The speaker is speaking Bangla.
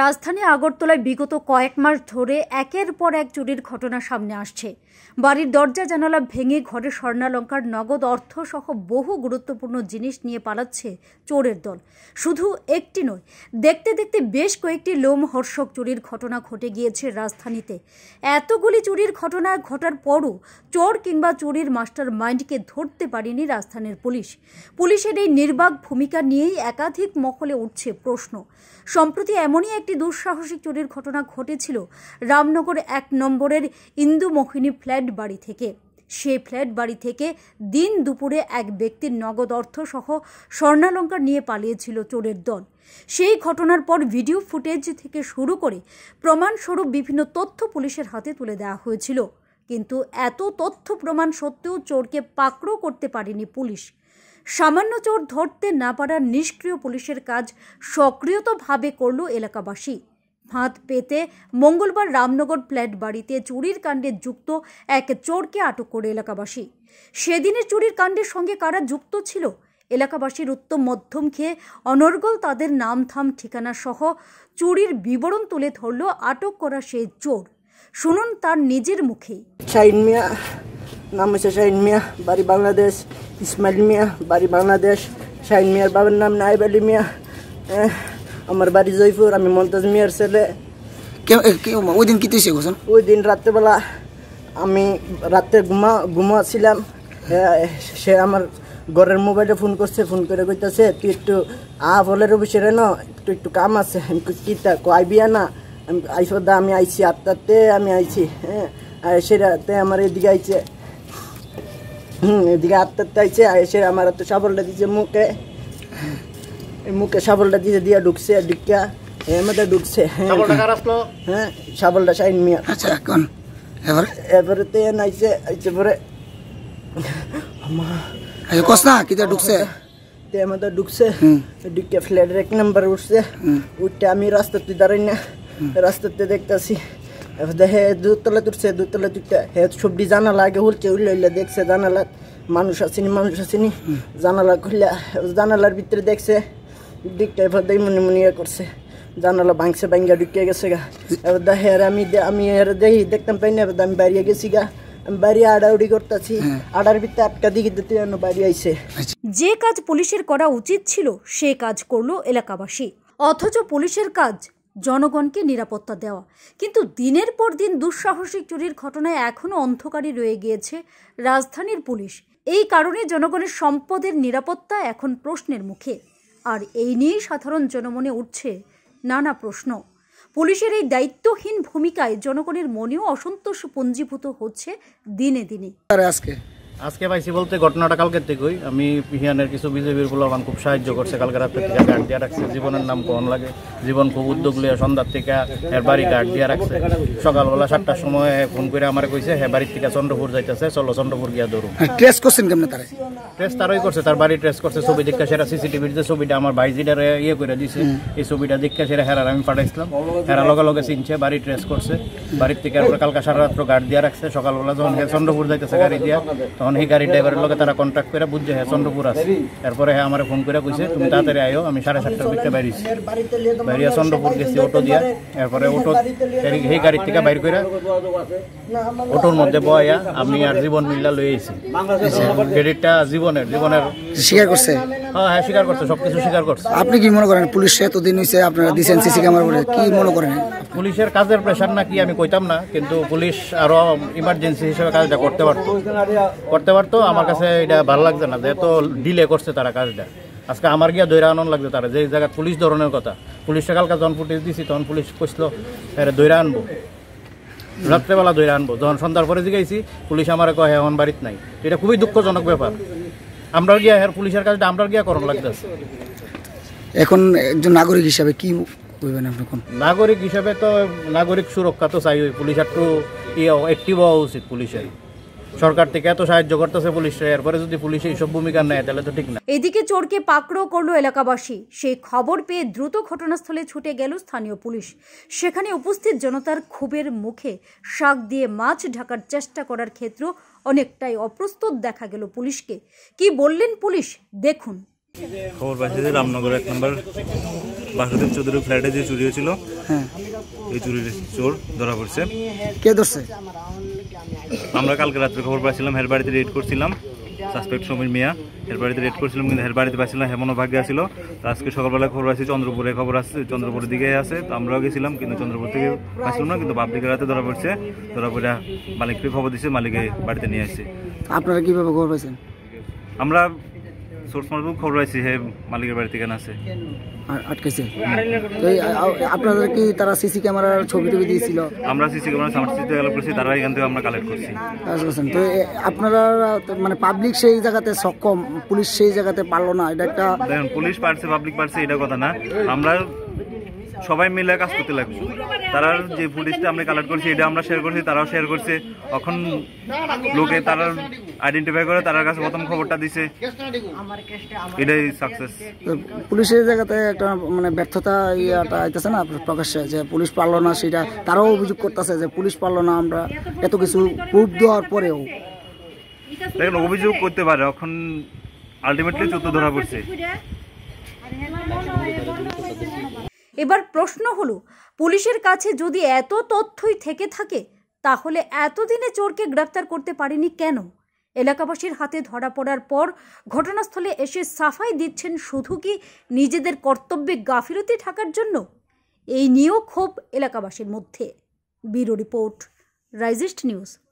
রাজধানী আগরতলায় বিগত কয়েক মাস ধরে একের পর এক চুরির ঘটনা সামনে আসছে বাড়ির দরজা জানালা ভেঙে ঘরে স্বর্ণালঙ্কার নগদ অর্থ সহ বহু গুরুত্বপূর্ণ জিনিস নিয়ে পালাচ্ছে চোরের দল শুধু একটি নয় দেখতে দেখতে বেশ কয়েকটি লোমহর্ষক চুরির ঘটনা ঘটে গিয়েছে রাজধানীতে এতগুলি চুরির ঘটনা ঘটার পরও চোর কিংবা চুরির মাস্টার মাইন্ডকে ধরতে পারেনি রাজধানীর পুলিশ পুলিশের এই নির্বাক ভূমিকা নিয়েই একাধিক মহলে উঠছে প্রশ্ন সম্প্রতি এমনই একটি দুঃসাহসিক চুরির ঘটনা ঘটেছিল রামনগর এক নম্বরের ইন্দু মোহিনী ফ্ল্যাট বাড়ি থেকে সেই ফ্ল্যাট বাড়ি থেকে দিন দুপুরে এক ব্যক্তির নগদ অর্থ সহ স্বর্ণালঙ্কার নিয়ে পালিয়েছিল চোরের দল সেই ঘটনার পর ভিডিও ফুটেজ থেকে শুরু করে প্রমাণস্বরূপ বিভিন্ন তথ্য পুলিশের হাতে তুলে দেওয়া হয়েছিল কিন্তু এত তথ্য প্রমাণ সত্ত্বেও চোরকে পাকড়ো করতে পারেনি পুলিশ সামান্য চোর ধরতে না পারার নিষ্ক্রিয় পুলিশের কাজ সক্রিয়তভাবে করল এলাকাবাসী ফাঁদ পেতে মঙ্গলবার রামনগর ফ্ল্যাট বাড়িতে চুরির কাণ্ডে যুক্ত এক চোরকে আটক করে এলাকাবাসী সেদিনের চুরির কাণ্ডের সঙ্গে কারা যুক্ত ছিল এলাকাবাসীর উত্তম মধ্যম খেয়ে অনর্গল তাদের নাম থাম ঠিকানা সহ চুরির বিবরণ তুলে ধরল আটক করা সেই চোর শুনুন তার নিজের মুখেই নাম হচ্ছে শাহিন মিয়া বাড়ি বাংলাদেশ ইসমাইল মিয়া বাড়ি বাংলাদেশ শাহিন মিয়ার বাবার নাম নাইব আলী মিয়া আমার বাড়ি জয়পুর আমি মমতাজ মিয়ার ছেলে ওই দিন কী তুইছে ওই দিন রাত্রেবেলা আমি রাত্রে ঘুমা ঘুমাচ্ছিলাম সে আমার ঘরের মোবাইলে ফোন করছে ফোন করে কইতাছে তুই একটু আ ফলের সে রেন একটু একটু কাম আছে আমি কী তা কয় বিয়া না আমি আইসদা আমি আইছি আত্মাতে আমি আইছি হ্যাঁ আর সেটাতে আমার এদিকে আইছে হুম এদিকে আত্মার তাইছে এসে আমার তো সাবলটা দিছে মুখে মুখে সাবলটা দিছে দিয়া ঢুকছে ঢুকিয়া এর মধ্যে ঢুকছে হ্যাঁ সাবলটা হ্যাঁ, সাইন মিয়া আচ্ছা এখন এবারে এবারে তো নাইছে আইছে পরে আরে কস না কিটা ঢুকছে তে আমাদের ঢুকছে ঢুকে ফ্ল্যাটের এক নাম্বার উঠছে উঠতে আমি রাস্তাতে দাঁড়াই না রাস্তাতে দেখতেছি হে দুতলা তুটছে দুতলা তুটটা হে সবজি জানালা আগে হলছে উল্লে উল্লে দেখছে জানালা মানুষ আসেনি মানুষ আসেনি জানালা খুললে জানালার ভিতরে দেখছে দিকটা এবার দেখ মনে মনে ইয়ে করছে জানালা ভাঙছে ভাঙ্গা ঢুকিয়ে গেছে গা এবার দা হের আমি আমি হের দেখি দেখতাম পাই না এবার আমি বাইরে গেছি গা বাড়ি আড়াউড়ি করতেছি হ্যাঁ। আড়ার ভিতরে আটকা দিকে দিতে বাড়ি আইছে যে কাজ পুলিশের করা উচিত ছিল সে কাজ করলো এলাকাবাসী অথচ পুলিশের কাজ জনগণকে নিরাপত্তা দেওয়া কিন্তু দিনের পর দিন দুঃসাহসিক চুরির ঘটনায় এখনও অন্ধকারী রয়ে গিয়েছে রাজধানীর পুলিশ এই কারণে জনগণের সম্পদের নিরাপত্তা এখন প্রশ্নের মুখে আর এই নিয়েই সাধারণ জনমনে উঠছে নানা প্রশ্ন পুলিশের এই দায়িত্বহীন ভূমিকায় জনগণের মনেও অসন্তোষ পঞ্জীভূত হচ্ছে দিনে দিনে আজকে আজকে পাইছি বলতে ঘটনাটা কালকের থেকেই আমি পিহিয়ানের কিছু বিজেপির আমার খুব সাহায্য করছে কালকে রাত্রে থেকে গার্ড দিয়ে রাখছে জীবনের নাম কম লাগে জীবন খুব উদ্যোগ লিয়ে সন্ধ্যার থেকে এর বাড়ি গার্ড দিয়ে রাখছে সকালবেলা সাতটার সময় ফোন করে আমার কইছে হ্যাঁ বাড়ির থেকে চন্দ্রপুর যাইতেছে চলো চন্দ্রপুর গিয়া ধরুন হ্যাঁ, ট্রেস করছেন কেমন তারা ট্রেস তারাই করছে তার বাড়ি ট্রেস করছে ছবি দেখা সেরা সিসিটিভির যে ছবিটা আমার ভাই যেটারে ইয়ে করে দিছে এই ছবিটা দেখা সেরা হেরার আমি পাঠাইছিলাম হেরা লগে লগে চিনছে বাড়ি ট্রেস করছে বাড়ির থেকে কালকা সারা রাত্র গার্ড দিয়ে রাখছে সকালবেলা যখন চন্দ্রপুর যাইতেছে গাড়ি দিয়া তখন অনেক গাড়ি গাড়ির ড্রাইভারের লোক তারা কন্ট্যাক্ট করে বুঝছে হ্যাঁ চন্দ্রপুর আছে তারপরে হ্যাঁ আমার ফোন করে কইছে তুমি তাড়াতাড়ি আয়ো আমি সাড়ে সাতটার ভিতরে বাইরিছি বাইরিয়া চন্দ্রপুর গেছি অটো দিয়া এরপরে অটো সেই গাড়ির থেকে বাইর করে অটোর মধ্যে বয়া আমি আর জীবন মিল্লা লই ক্রেডিটটা জীবনের জীবনের শিকার করছে হ্যাঁ, হ্যাঁ স্বীকার করছে সবকিছু স্বীকার করছে আপনি কি মনে করেন পুলিশ এতদিন হয়েছে আপনারা দিচ্ছেন সিসি ক্যামেরা কি মনে করেন পুলিশের কাজের প্রেশার না কি আমি কইতাম না কিন্তু পুলিশ আরো ইমার্জেন্সি হিসেবে কাজটা করতে পারতো করতে পারতো আমার কাছে এটা ভালো লাগছে না যে এত ডিলে করছে তারা কাজটা আজকে আমার গিয়া দৈরা আনন লাগছে তারা যে জায়গায় পুলিশ ধরনের কথা পুলিশে কালকে যখন ফুটেজ দিছি তখন পুলিশ কইছিল এর দৈরা আনবো রাত্রেবেলা দৈরা আনবো যখন সন্ধ্যার পরে জিগাইছি পুলিশ আমার কহে হ্যাঁ, এখন বাড়িত নাই এটা খুবই দুঃখজনক ব্যাপার আমরা গিয়া হের পুলিশের কাছে আমরা গিয়া করণ লাগতেছে এখন একজন নাগরিক হিসাবে কি করবেন আপনি কোন নাগরিক হিসাবে তো নাগরিক সুরক্ষা তো চাই পুলিশের তো ইয়া অ্যাক্টিভ হওয়া উচিত পুলিশের সরকার থেকে এত সাহায্য করতেছে এরপরে যদি পুলিশ ভূমিকা নেয় তাহলে তো ঠিক না এদিকে চোরকে পাকড়ো করলো এলাকাবাসী সেই খবর পেয়ে দ্রুত ঘটনাস্থলে ছুটে গেল স্থানীয় পুলিশ সেখানে উপস্থিত জনতার ক্ষোভের মুখে শাক দিয়ে মাছ ঢাকার চেষ্টা করার ক্ষেত্র অনেকটাই অপ্রস্তুত দেখা গেল পুলিশকে কি বললেন পুলিশ দেখুন খবর পাইছে যে রামনগর এক নম্বর বাসুদেব চৌধুরীর ফ্ল্যাটে যে চুরি হয়েছিল হ্যাঁ। এই চুরির চোর ধরা পড়ছে কে ধরছে আমরা কালকে রাত্রে খবর পাইছিলাম হের বাড়িতে রেড করছিলাম সাসপেক্ট সমীর মিয়া এর বাড়িতে রেড করছিলাম কিন্তু এর বাড়িতে পাইছিলাম হেমন ভাগ্যে আসছিল তো আজকে সকালবেলা খবর আছে চন্দ্রপুরে খবর আসছে চন্দ্রপুরের দিকে আছে তো আমরাও গেছিলাম কিন্তু চন্দ্রপুর থেকে পাইছিলাম না কিন্তু পাবলিকের রাতে ধরা পড়ছে ধরা পড়ে মালিককে খবর দিচ্ছে মালিকের বাড়িতে নিয়ে আসছে আপনারা কীভাবে খবর পাইছেন আমরা সোর্স মারফত খবর আইছি হে মালিকের বাড়ি থেকে আছে আর আটকেছে তো এই আ- কি তারা সিসি ক্যামেরার ছবি টবি দিয়েছিল আমরা সিসি ক্যামেরা সামার সিসি ডেভেলপ করছি তারা এখান থেকে আমরা কালেক্ট করছি কাজ তো আপনারা মানে পাবলিক সেই জায়গাতে সক্ষম পুলিশ সেই জায়গাতে পারলো না এটা একটা দেখেন পুলিশ পারছে পাবলিক পারছে এটা কথা না আমরা সবাই মিলে কাজ করতে লাগবে তারা যে ফুটেজটা আমরা কালেক্ট করছি এটা আমরা শেয়ার করছি তারাও শেয়ার করছে এখন লোকে তারা আইডেন্টিফাই করে তার কাছে প্রথম খবরটা দিছে এটাই সাকসেস পুলিশের জায়গাতে একটা মানে ব্যর্থতা ইয়াটা আইতেছে না প্রকাশ্যে যে পুলিশ পারলো না সেটা তারাও অভিযোগ করতেছে যে পুলিশ পারলো না আমরা এত কিছু প্রুফ দেওয়ার পরেও দেখেন অভিযোগ করতে পারে এখন আলটিমেটলি চোদ্দ ধরা পড়ছে এবার প্রশ্ন হলো পুলিশের কাছে যদি এত তথ্যই থেকে থাকে তাহলে এতদিনে চোরকে গ্রেপ্তার করতে পারেনি কেন এলাকাবাসীর হাতে ধরা পড়ার পর ঘটনাস্থলে এসে সাফাই দিচ্ছেন শুধু কি নিজেদের কর্তব্যে গাফিলতি থাকার জন্য এই নিয়েও ক্ষোভ এলাকাবাসীর মধ্যে ব্যুরো রিপোর্ট রাইজিস্ট নিউজ